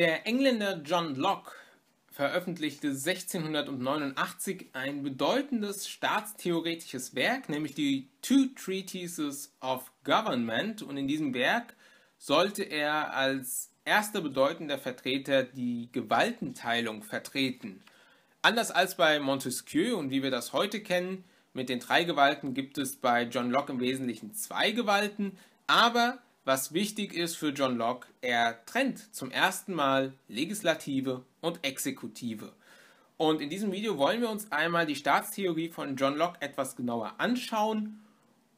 Der Engländer John Locke veröffentlichte 1689 ein bedeutendes staatstheoretisches Werk, nämlich die Two Treatises of Government. Und in diesem Werk sollte er als erster bedeutender Vertreter die Gewaltenteilung vertreten. Anders als bei Montesquieu und wie wir das heute kennen, mit den drei Gewalten gibt es bei John Locke im Wesentlichen zwei Gewalten, aber was wichtig ist für John Locke, er trennt zum ersten Mal Legislative und Exekutive. Und in diesem Video wollen wir uns einmal die Staatstheorie von John Locke etwas genauer anschauen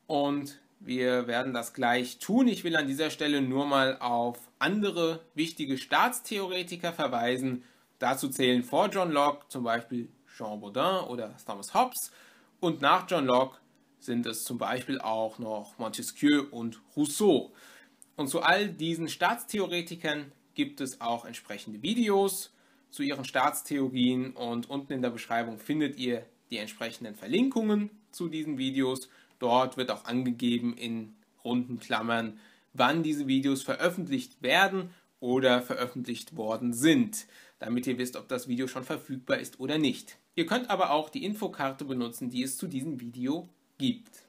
und wir werden das gleich tun. Ich will an dieser Stelle nur mal auf andere wichtige Staatstheoretiker verweisen. Dazu zählen vor John Locke zum Beispiel Jean Baudin oder Thomas Hobbes und nach John Locke sind es zum Beispiel auch noch Montesquieu und Rousseau. Und zu all diesen Staatstheoretikern gibt es auch entsprechende Videos zu ihren Staatstheorien und unten in der Beschreibung findet ihr die entsprechenden Verlinkungen zu diesen Videos. Dort wird auch angegeben in runden Klammern, wann diese Videos veröffentlicht werden oder veröffentlicht worden sind, damit ihr wisst, ob das Video schon verfügbar ist oder nicht. Ihr könnt aber auch die Infokarte benutzen, die es zu diesem Video gibt.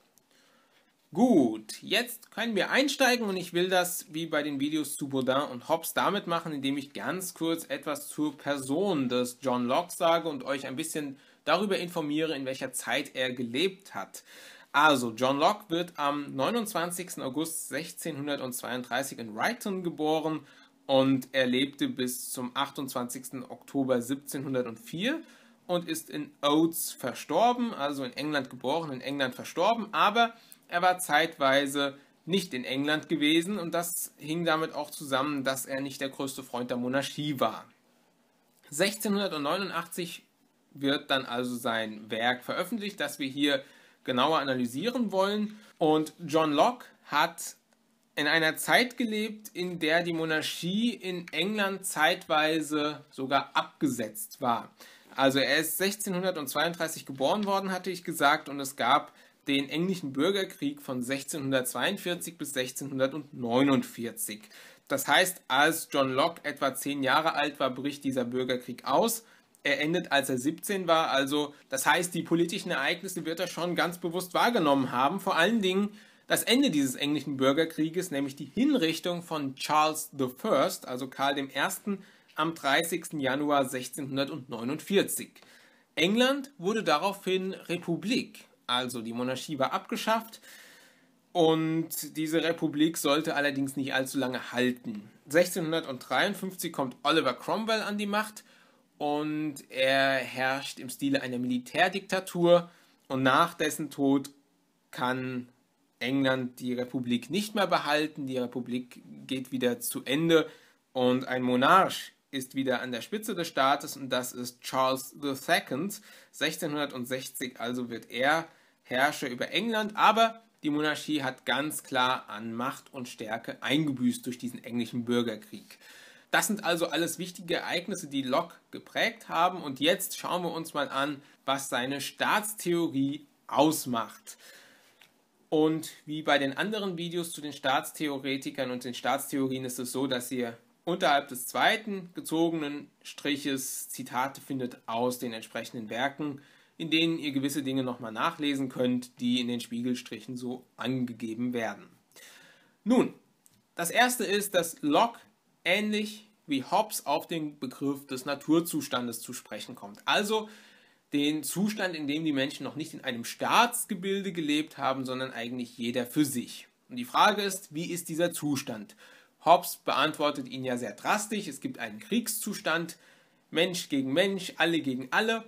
Gut, jetzt können wir einsteigen und ich will das wie bei den Videos zu Baudin und Hobbes damit machen, indem ich ganz kurz etwas zur Person des John Locke sage und euch ein bisschen darüber informiere, in welcher Zeit er gelebt hat. Also, John Locke wird am 29. August 1632 in Wrighton geboren und er lebte bis zum 28. Oktober 1704 und ist in Oates verstorben, also in England geboren, in England verstorben, aber er war zeitweise nicht in England gewesen und das hing damit auch zusammen, dass er nicht der größte Freund der Monarchie war. 1689 wird dann also sein Werk veröffentlicht, das wir hier genauer analysieren wollen. Und John Locke hat in einer Zeit gelebt, in der die Monarchie in England zeitweise sogar abgesetzt war. Also er ist 1632 geboren worden, hatte ich gesagt, und es gab den englischen Bürgerkrieg von 1642 bis 1649. Das heißt, als John Locke etwa zehn Jahre alt war, bricht dieser Bürgerkrieg aus. Er endet, als er 17 war. Also, das heißt, die politischen Ereignisse wird er schon ganz bewusst wahrgenommen haben. Vor allen Dingen das Ende dieses englischen Bürgerkrieges, nämlich die Hinrichtung von Charles I., also Karl I., am 30. Januar 1649. England wurde daraufhin Republik also die Monarchie war abgeschafft und diese Republik sollte allerdings nicht allzu lange halten. 1653 kommt Oliver Cromwell an die Macht und er herrscht im Stile einer Militärdiktatur und nach dessen Tod kann England die Republik nicht mehr behalten, die Republik geht wieder zu Ende und ein Monarch ist wieder an der Spitze des Staates und das ist Charles II. 1660 also wird er Herrscher über England, aber die Monarchie hat ganz klar an Macht und Stärke eingebüßt durch diesen englischen Bürgerkrieg. Das sind also alles wichtige Ereignisse, die Locke geprägt haben und jetzt schauen wir uns mal an, was seine Staatstheorie ausmacht. Und wie bei den anderen Videos zu den Staatstheoretikern und den Staatstheorien ist es so, dass ihr unterhalb des zweiten gezogenen Striches Zitate findet aus den entsprechenden Werken, in denen ihr gewisse Dinge nochmal nachlesen könnt, die in den Spiegelstrichen so angegeben werden. Nun, das erste ist, dass Locke ähnlich wie Hobbes auf den Begriff des Naturzustandes zu sprechen kommt. Also den Zustand, in dem die Menschen noch nicht in einem Staatsgebilde gelebt haben, sondern eigentlich jeder für sich. Und die Frage ist, wie ist dieser Zustand? Hobbes beantwortet ihn ja sehr drastisch. Es gibt einen Kriegszustand, Mensch gegen Mensch, alle gegen alle.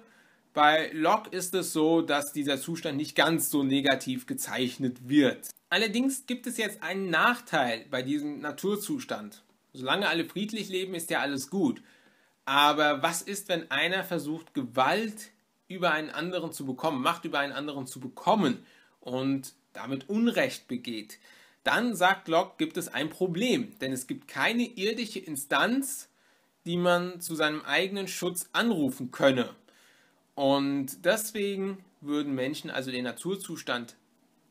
Bei Locke ist es so, dass dieser Zustand nicht ganz so negativ gezeichnet wird. Allerdings gibt es jetzt einen Nachteil bei diesem Naturzustand. Solange alle friedlich leben, ist ja alles gut. Aber was ist, wenn einer versucht, Gewalt über einen anderen zu bekommen, Macht über einen anderen zu bekommen und damit Unrecht begeht? dann sagt Locke, gibt es ein Problem, denn es gibt keine irdische Instanz, die man zu seinem eigenen Schutz anrufen könne. Und deswegen würden Menschen also den Naturzustand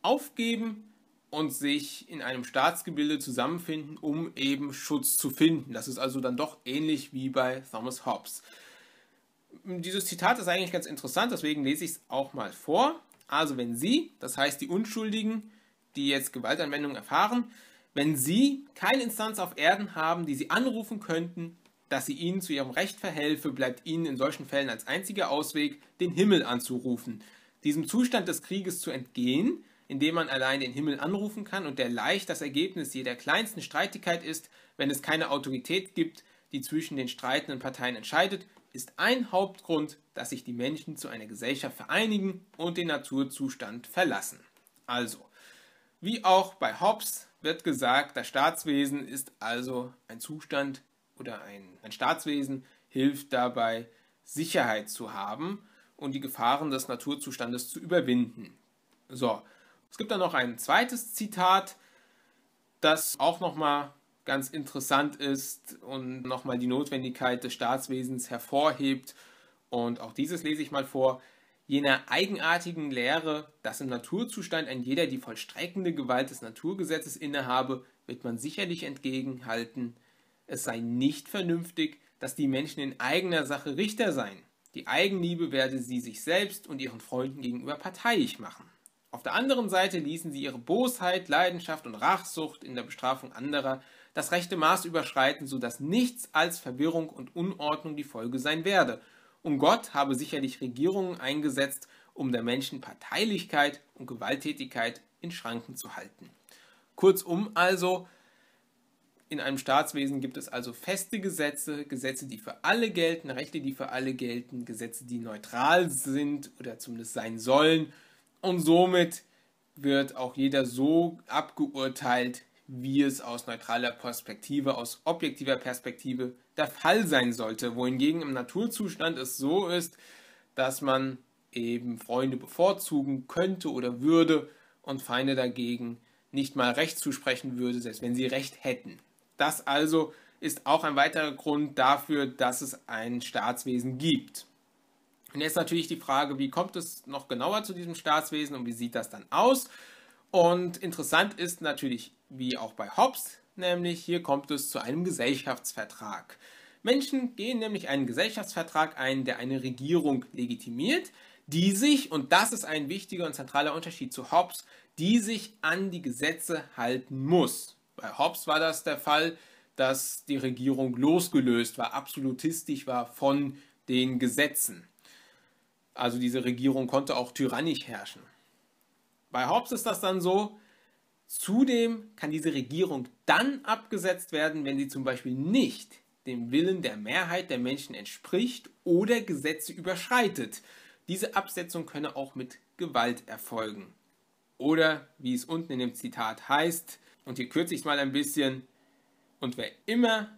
aufgeben und sich in einem Staatsgebilde zusammenfinden, um eben Schutz zu finden. Das ist also dann doch ähnlich wie bei Thomas Hobbes. Dieses Zitat ist eigentlich ganz interessant, deswegen lese ich es auch mal vor. Also wenn Sie, das heißt die Unschuldigen, die jetzt Gewaltanwendung erfahren, wenn sie keine Instanz auf Erden haben, die sie anrufen könnten, dass sie ihnen zu ihrem Recht verhelfe, bleibt ihnen in solchen Fällen als einziger Ausweg, den Himmel anzurufen. Diesem Zustand des Krieges zu entgehen, indem man allein den Himmel anrufen kann und der leicht das Ergebnis jeder kleinsten Streitigkeit ist, wenn es keine Autorität gibt, die zwischen den streitenden Parteien entscheidet, ist ein Hauptgrund, dass sich die Menschen zu einer Gesellschaft vereinigen und den Naturzustand verlassen. Also, wie auch bei Hobbes wird gesagt, das Staatswesen ist also ein Zustand oder ein, ein Staatswesen hilft dabei, Sicherheit zu haben und die Gefahren des Naturzustandes zu überwinden. So, es gibt dann noch ein zweites Zitat, das auch nochmal ganz interessant ist und nochmal die Notwendigkeit des Staatswesens hervorhebt. Und auch dieses lese ich mal vor jener eigenartigen Lehre, dass im Naturzustand ein jeder die vollstreckende Gewalt des Naturgesetzes innehabe, wird man sicherlich entgegenhalten, es sei nicht vernünftig, dass die Menschen in eigener Sache Richter seien. Die Eigenliebe werde sie sich selbst und ihren Freunden gegenüber parteiisch machen. Auf der anderen Seite ließen sie ihre Bosheit, Leidenschaft und Rachsucht in der Bestrafung anderer das rechte Maß überschreiten, so dass nichts als Verwirrung und Unordnung die Folge sein werde und Gott habe sicherlich Regierungen eingesetzt, um der Menschen Parteilichkeit und Gewalttätigkeit in Schranken zu halten. Kurzum also, in einem Staatswesen gibt es also feste Gesetze, Gesetze, die für alle gelten, Rechte, die für alle gelten, Gesetze, die neutral sind oder zumindest sein sollen. Und somit wird auch jeder so abgeurteilt, wie es aus neutraler Perspektive, aus objektiver Perspektive der Fall sein sollte. Wohingegen im Naturzustand es so ist, dass man eben Freunde bevorzugen könnte oder würde und Feinde dagegen nicht mal Recht zusprechen würde, selbst wenn sie Recht hätten. Das also ist auch ein weiterer Grund dafür, dass es ein Staatswesen gibt. Und jetzt natürlich die Frage, wie kommt es noch genauer zu diesem Staatswesen und wie sieht das dann aus? Und interessant ist natürlich, wie auch bei Hobbes, nämlich hier kommt es zu einem Gesellschaftsvertrag. Menschen gehen nämlich einen Gesellschaftsvertrag ein, der eine Regierung legitimiert, die sich, und das ist ein wichtiger und zentraler Unterschied zu Hobbes, die sich an die Gesetze halten muss. Bei Hobbes war das der Fall, dass die Regierung losgelöst war, absolutistisch war von den Gesetzen. Also diese Regierung konnte auch tyrannisch herrschen. Bei Hobbes ist das dann so, zudem kann diese Regierung dann abgesetzt werden, wenn sie zum Beispiel nicht dem Willen der Mehrheit der Menschen entspricht oder Gesetze überschreitet. Diese Absetzung könne auch mit Gewalt erfolgen. Oder, wie es unten in dem Zitat heißt, und hier kürze ich es mal ein bisschen, und wer immer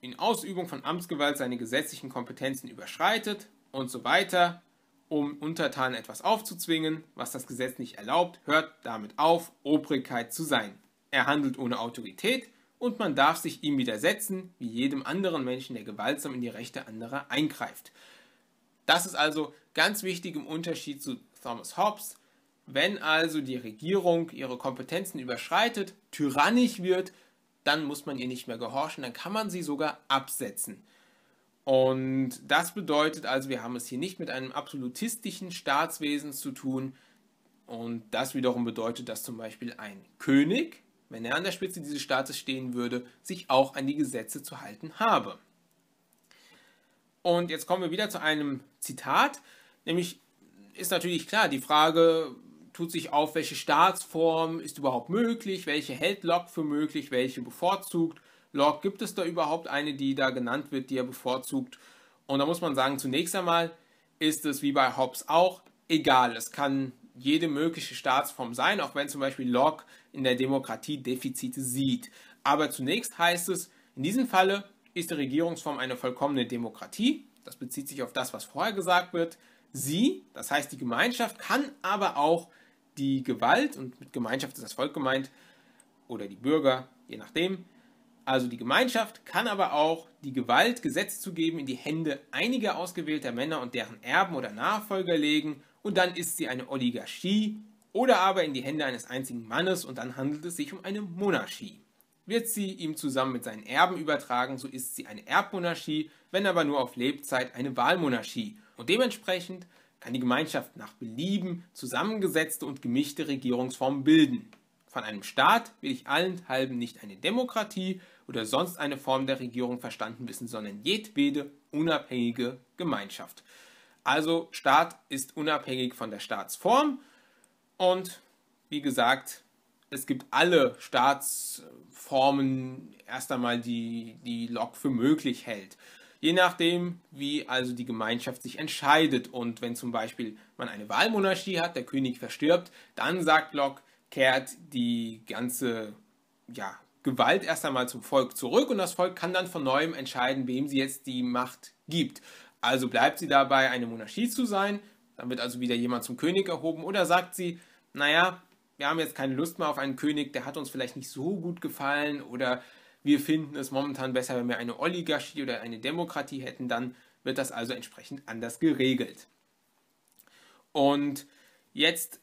in Ausübung von Amtsgewalt seine gesetzlichen Kompetenzen überschreitet und so weiter, um Untertanen etwas aufzuzwingen, was das Gesetz nicht erlaubt, hört damit auf, Obrigkeit zu sein. Er handelt ohne Autorität und man darf sich ihm widersetzen, wie jedem anderen Menschen, der gewaltsam in die Rechte anderer eingreift. Das ist also ganz wichtig im Unterschied zu Thomas Hobbes. Wenn also die Regierung ihre Kompetenzen überschreitet, tyrannisch wird, dann muss man ihr nicht mehr gehorchen, dann kann man sie sogar absetzen. Und das bedeutet also, wir haben es hier nicht mit einem absolutistischen Staatswesen zu tun. Und das wiederum bedeutet, dass zum Beispiel ein König, wenn er an der Spitze dieses Staates stehen würde, sich auch an die Gesetze zu halten habe. Und jetzt kommen wir wieder zu einem Zitat, nämlich ist natürlich klar, die Frage tut sich auf, welche Staatsform ist überhaupt möglich, welche hält Locke für möglich, welche bevorzugt Log, gibt es da überhaupt eine, die da genannt wird, die er bevorzugt? Und da muss man sagen, zunächst einmal ist es wie bei Hobbes auch egal. Es kann jede mögliche Staatsform sein, auch wenn zum Beispiel Locke in der Demokratie Defizite sieht. Aber zunächst heißt es, in diesem Falle ist die Regierungsform eine vollkommene Demokratie. Das bezieht sich auf das, was vorher gesagt wird. Sie, das heißt die Gemeinschaft, kann aber auch die Gewalt, und mit Gemeinschaft ist das Volk gemeint, oder die Bürger, je nachdem, also die Gemeinschaft kann aber auch die Gewalt Gesetz zu geben in die Hände einiger ausgewählter Männer und deren Erben oder Nachfolger legen und dann ist sie eine Oligarchie oder aber in die Hände eines einzigen Mannes und dann handelt es sich um eine Monarchie. Wird sie ihm zusammen mit seinen Erben übertragen, so ist sie eine Erbmonarchie, wenn aber nur auf Lebzeit eine Wahlmonarchie und dementsprechend kann die Gemeinschaft nach Belieben zusammengesetzte und gemischte Regierungsformen bilden. Von einem Staat will ich allenthalben nicht eine Demokratie, oder sonst eine Form der Regierung verstanden wissen, sondern jedwede unabhängige Gemeinschaft. Also Staat ist unabhängig von der Staatsform und wie gesagt, es gibt alle Staatsformen erst einmal, die die Lok für möglich hält. Je nachdem, wie also die Gemeinschaft sich entscheidet. Und wenn zum Beispiel man eine Wahlmonarchie hat, der König verstirbt, dann sagt Locke, kehrt die ganze ja, Gewalt erst einmal zum Volk zurück und das Volk kann dann von neuem entscheiden, wem sie jetzt die Macht gibt. Also bleibt sie dabei, eine Monarchie zu sein, dann wird also wieder jemand zum König erhoben oder sagt sie, naja, wir haben jetzt keine Lust mehr auf einen König, der hat uns vielleicht nicht so gut gefallen oder wir finden es momentan besser, wenn wir eine Oligarchie oder eine Demokratie hätten, dann wird das also entsprechend anders geregelt. Und jetzt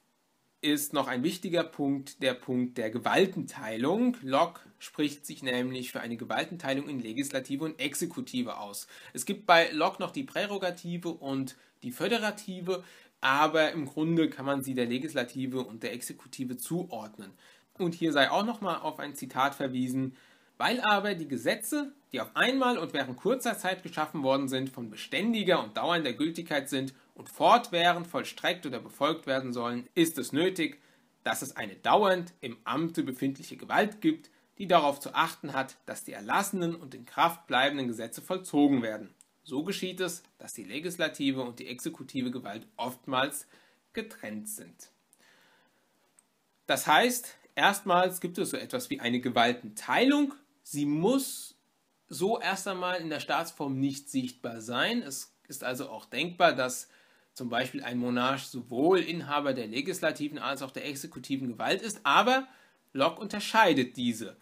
ist noch ein wichtiger Punkt der Punkt der Gewaltenteilung. Locke spricht sich nämlich für eine Gewaltenteilung in Legislative und Exekutive aus. Es gibt bei Locke noch die Prärogative und die Föderative, aber im Grunde kann man sie der Legislative und der Exekutive zuordnen. Und hier sei auch nochmal auf ein Zitat verwiesen, weil aber die Gesetze, die auf einmal und während kurzer Zeit geschaffen worden sind, von beständiger und dauernder Gültigkeit sind, und fortwährend vollstreckt oder befolgt werden sollen, ist es nötig, dass es eine dauernd im Amte befindliche Gewalt gibt, die darauf zu achten hat, dass die erlassenen und in Kraft bleibenden Gesetze vollzogen werden. So geschieht es, dass die legislative und die exekutive Gewalt oftmals getrennt sind. Das heißt, erstmals gibt es so etwas wie eine Gewaltenteilung. Sie muss so erst einmal in der Staatsform nicht sichtbar sein. Es ist also auch denkbar, dass zum Beispiel ein Monarch sowohl Inhaber der legislativen als auch der exekutiven Gewalt ist, aber Locke unterscheidet diese.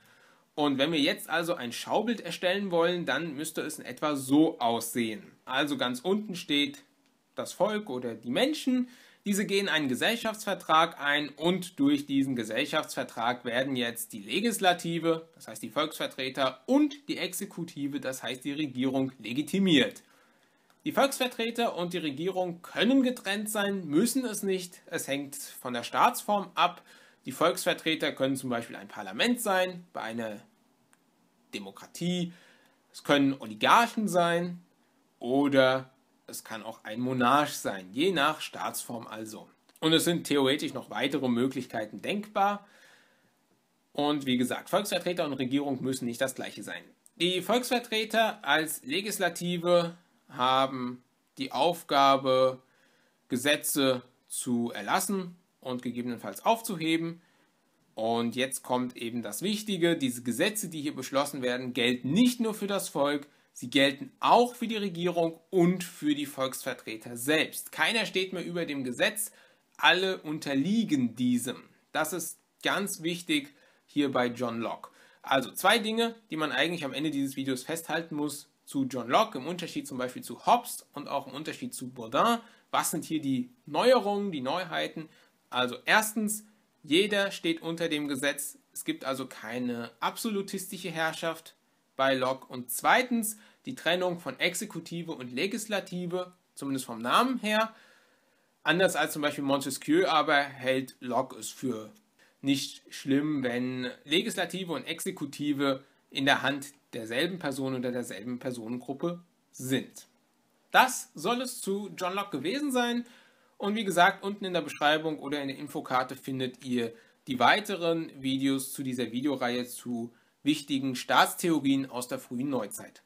Und wenn wir jetzt also ein Schaubild erstellen wollen, dann müsste es in etwa so aussehen. Also ganz unten steht das Volk oder die Menschen. Diese gehen einen Gesellschaftsvertrag ein und durch diesen Gesellschaftsvertrag werden jetzt die Legislative, das heißt die Volksvertreter, und die Exekutive, das heißt die Regierung, legitimiert. Die Volksvertreter und die Regierung können getrennt sein, müssen es nicht. Es hängt von der Staatsform ab. Die Volksvertreter können zum Beispiel ein Parlament sein, bei einer Demokratie. Es können Oligarchen sein oder es kann auch ein Monarch sein, je nach Staatsform also. Und es sind theoretisch noch weitere Möglichkeiten denkbar. Und wie gesagt, Volksvertreter und Regierung müssen nicht das gleiche sein. Die Volksvertreter als Legislative haben die Aufgabe, Gesetze zu erlassen und gegebenenfalls aufzuheben. Und jetzt kommt eben das Wichtige, diese Gesetze, die hier beschlossen werden, gelten nicht nur für das Volk, sie gelten auch für die Regierung und für die Volksvertreter selbst. Keiner steht mehr über dem Gesetz, alle unterliegen diesem. Das ist ganz wichtig hier bei John Locke. Also zwei Dinge, die man eigentlich am Ende dieses Videos festhalten muss zu John Locke, im Unterschied zum Beispiel zu Hobbes und auch im Unterschied zu Baudin. Was sind hier die Neuerungen, die Neuheiten? Also erstens, jeder steht unter dem Gesetz. Es gibt also keine absolutistische Herrschaft bei Locke. Und zweitens, die Trennung von Exekutive und Legislative, zumindest vom Namen her. Anders als zum Beispiel Montesquieu aber hält Locke es für nicht schlimm, wenn Legislative und Exekutive in der Hand derselben Person oder derselben Personengruppe sind. Das soll es zu John Locke gewesen sein. Und wie gesagt, unten in der Beschreibung oder in der Infokarte findet ihr die weiteren Videos zu dieser Videoreihe zu wichtigen Staatstheorien aus der frühen Neuzeit.